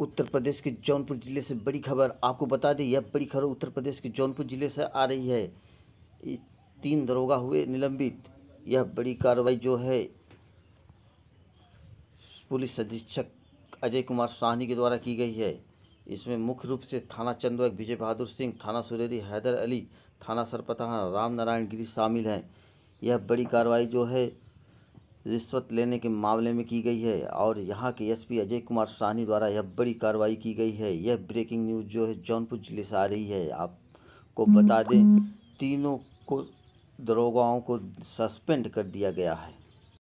उत्तर प्रदेश के जौनपुर ज़िले से बड़ी खबर आपको बता दें यह बड़ी खबर उत्तर प्रदेश के जौनपुर ज़िले से आ रही है तीन दरोगा हुए निलंबित यह बड़ी कार्रवाई जो है पुलिस अधीक्षक अजय कुमार साहनी के द्वारा की गई है इसमें मुख्य रूप से थाना चंदवक विजय बहादुर सिंह थाना सुरेरी हैदर अली थाना सरपतहा राम नारायण गिरी शामिल हैं यह बड़ी कार्रवाई जो है रिश्वत लेने के मामले में की गई है और यहाँ के एसपी अजय कुमार सहनी द्वारा यह बड़ी कार्रवाई की गई है यह ब्रेकिंग न्यूज़ जो है जौनपुर जिले से आ रही है आपको बता दें तीनों को दरोगाओं को सस्पेंड कर दिया गया है